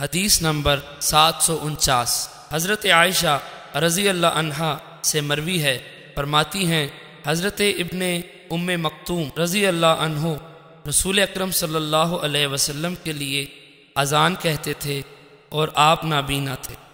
हदीस नंबर सात सौ उनचास हज़रत आयशा रज़ी अल्लाह से मरवी है फरमाती हैं हज़रत इब्ने उम मकतूम रज़ी अल्लाह रसूल अक्रम सल्लल्लाहु अलैहि वसल्लम के लिए अजान कहते थे और आप नाबीना थे